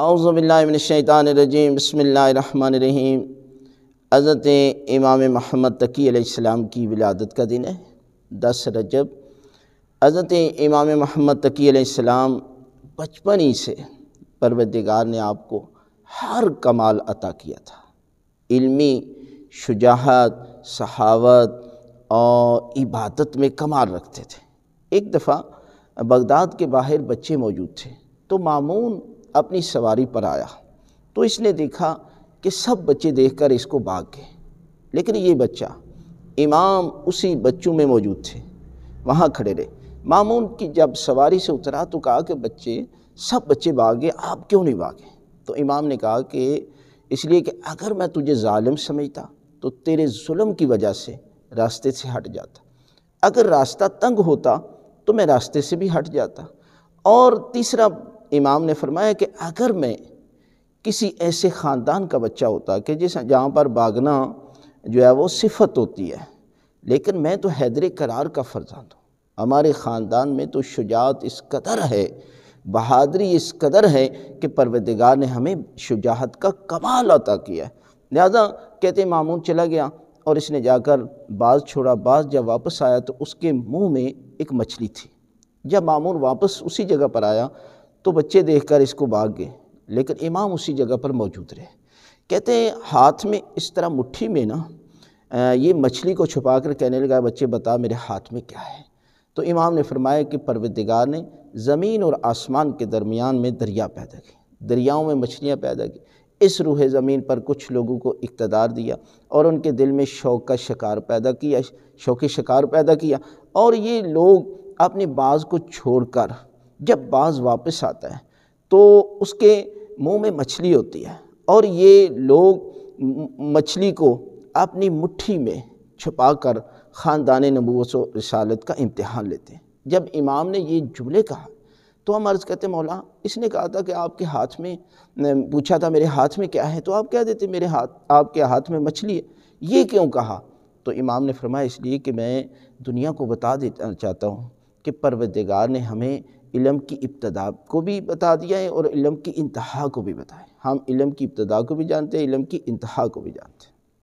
आउज़बिल्लिनशैतानरजीम बसमीम अज़रत इमाम महमद तकीम की विलादत का दिन है दस रजब अज़रत इमाम महमद तकीम बचपन ही से परवदगार ने आपको हर कमाल अता किया था इलमी शुजाहत सहावत और इबादत में कमाल रखते थे एक दफ़ा बगदाद के बाहर बच्चे मौजूद थे तो मामून अपनी सवारी पर आया तो इसने देखा कि सब बच्चे देखकर इसको भाग गए लेकिन ये बच्चा इमाम उसी बच्चों में मौजूद थे वहाँ खड़े रहे मामून की जब सवारी से उतरा तो कहा कि बच्चे सब बच्चे भागे आप क्यों नहीं भागे तो इमाम ने कहा कि इसलिए कि अगर मैं तुझे ालम समझता तो तेरे जुल्म की वजह से रास्ते से हट जाता अगर रास्ता तंग होता तो मैं रास्ते से भी हट जाता और तीसरा इमाम ने फरमाया कि अगर मैं किसी ऐसे ख़ानदान का बच्चा होता कि जिस जहाँ पर भागना जो है वो सिफत होती है लेकिन मैं तो हैदर करार का फर्जा हूँ हमारे ख़ानदान में तो शुजात इस कदर है बहादरी इस कदर है कि परवदगार ने हमें शुजात का कमाल अता किया है लिहाजा कहते मामून चला गया और इसने जाकर बाज छोड़ा बाज जब वापस आया तो उसके मुँह में एक मछली थी जब मामून वापस उसी जगह पर आया तो बच्चे देखकर इसको भाग गए लेकिन इमाम उसी जगह पर मौजूद रहे कहते हैं हाथ में इस तरह मुट्ठी में ना ये मछली को छुपा कर कहने लगा बच्चे बता मेरे हाथ में क्या है तो इमाम ने फरमाया कि परवदिगार ने ज़मीन और आसमान के दरमियान में दरिया पैदा की दरियाओं में मछलियाँ पैदा की इस रूह ज़मीन पर कुछ लोगों को इकतदार दिया और उनके दिल में शौक का शिकार पैदा किया शौक़ शिकार पैदा किया और ये लोग अपने बाज़ को छोड़कर जब बाज वापस आता है तो उसके मुंह में मछली होती है और ये लोग मछली को अपनी मुट्ठी में छुपा कर ख़ानदान नबूस रसालत का इम्तहान लेते हैं जब इमाम ने ये जुमले कहा तो हम अर्ज़ करते मौला इसने कहा था कि आपके हाथ में पूछा था मेरे हाथ में क्या है तो आप क्या देते मेरे हाथ आपके हाथ में मछली है ये क्यों कहा तो इमाम ने फरमाया इसलिए कि मैं दुनिया को बता देना चाहता हूँ कि परवदगार ने हमें इलम की इब्तदा को भी बता दिया है और इलम की इंतहा को भी बताया हम इलम की इब्तदा को भी जानते हैं इलम की इंतहा को भी जानते हैं